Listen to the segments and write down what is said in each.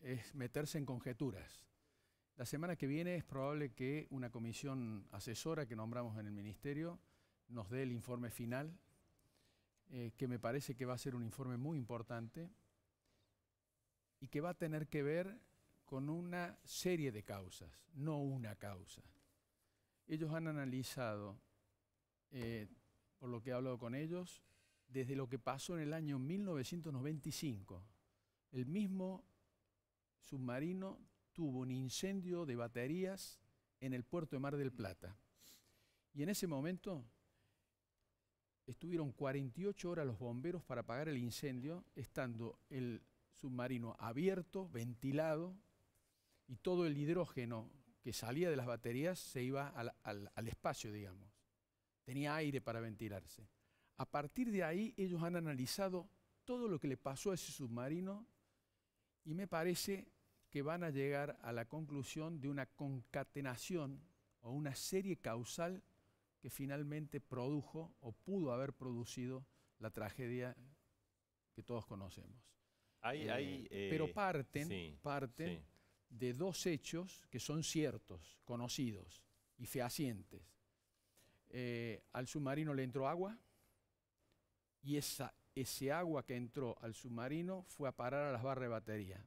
es, meterse en conjeturas. La semana que viene es probable que una comisión asesora que nombramos en el Ministerio nos dé el informe final, eh, que me parece que va a ser un informe muy importante y que va a tener que ver con una serie de causas, no una causa. Ellos han analizado, eh, por lo que he hablado con ellos, desde lo que pasó en el año 1995 el mismo submarino tuvo un incendio de baterías en el puerto de Mar del Plata. Y en ese momento estuvieron 48 horas los bomberos para apagar el incendio, estando el submarino abierto, ventilado, y todo el hidrógeno que salía de las baterías se iba al, espacio, digamos. Tenía aire para ventilarse. A partir de ahí ellos han analizado todo lo que le pasó a ese submarino y me parece que van a llegar a la conclusión de una concatenación o una serie causal que finalmente produjo o pudo haber producido la tragedia que todos conocemos. Eh, pero eh, parten, de dos hechos que son ciertos, conocidos y fehacientes. Eh, al submarino le entró agua y esa ese agua que entró al submarino fue a parar a las barras de batería.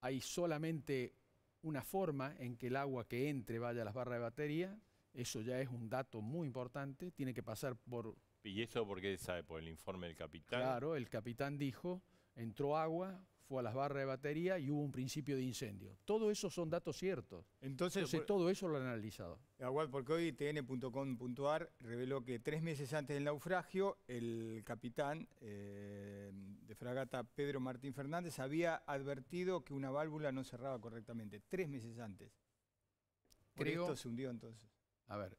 Hay solamente una forma en que el agua que entre vaya a las barras de batería, eso ya es un dato muy importante, tiene que pasar por... ¿Y eso por qué sabe? ¿Por el informe del capitán? Claro, el capitán dijo, entró agua, fue a las barras de batería y hubo un principio de incendio. Todo eso son datos ciertos. Entonces, todo eso lo han analizado. Aguad, ah, porque hoy tn.com.ar reveló que tres meses antes del naufragio, el capitán eh, de fragata Pedro Martín Fernández había advertido que una válvula no cerraba correctamente. Tres meses antes. Por esto se hundió entonces. A ver,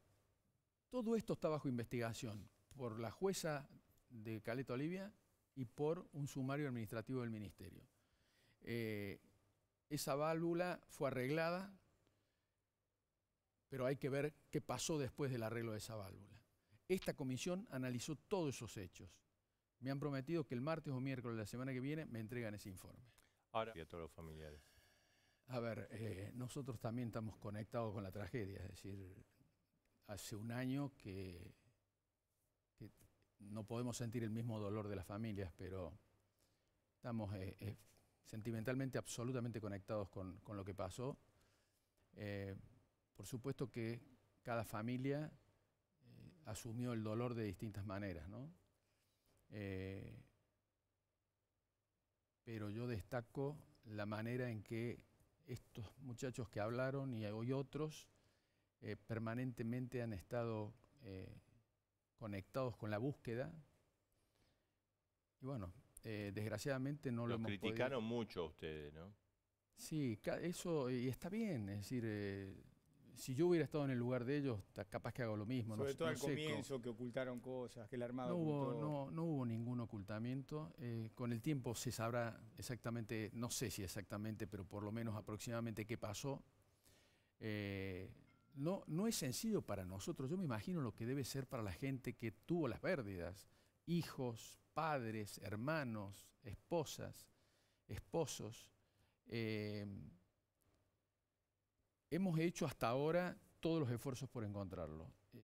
todo esto está bajo investigación por la jueza de Caleta Olivia y por un sumario administrativo del Ministerio. Eh, esa válvula fue arreglada, pero hay que ver qué pasó después del arreglo de esa válvula. Esta comisión analizó todos esos hechos. Me han prometido que el martes o miércoles de la semana que viene me entregan ese informe. Ahora, y a todos los familiares. A ver, eh, nosotros también estamos conectados con la tragedia, es decir, hace un año que, no podemos sentir el mismo dolor de las familias, pero estamos eh, sentimentalmente absolutamente conectados con, lo que pasó. Eh, por supuesto que cada familia eh, asumió el dolor de distintas maneras, ¿no? Eh, pero yo destaco la manera en que estos muchachos que hablaron y hoy otros permanentemente han estado conectados con la búsqueda. Y bueno, eh, desgraciadamente no lo hemos criticaron mucho a ustedes, ¿no? Sí, eso, y está bien, es decir, eh, si yo hubiera estado en el lugar de ellos, capaz que hago lo mismo. Sobre todo al comienzo, que ocultaron cosas, que el armado no hubo, no, hubo ningún ocultamiento. Eh, con el tiempo se sabrá exactamente, no sé si exactamente, pero por lo menos aproximadamente qué pasó. no, no es sencillo para nosotros. Yo me imagino lo que debe ser para la gente que tuvo las pérdidas. Hijos, padres, hermanos, esposas, esposos, eh, hemos hecho hasta ahora todos los esfuerzos por encontrarlo.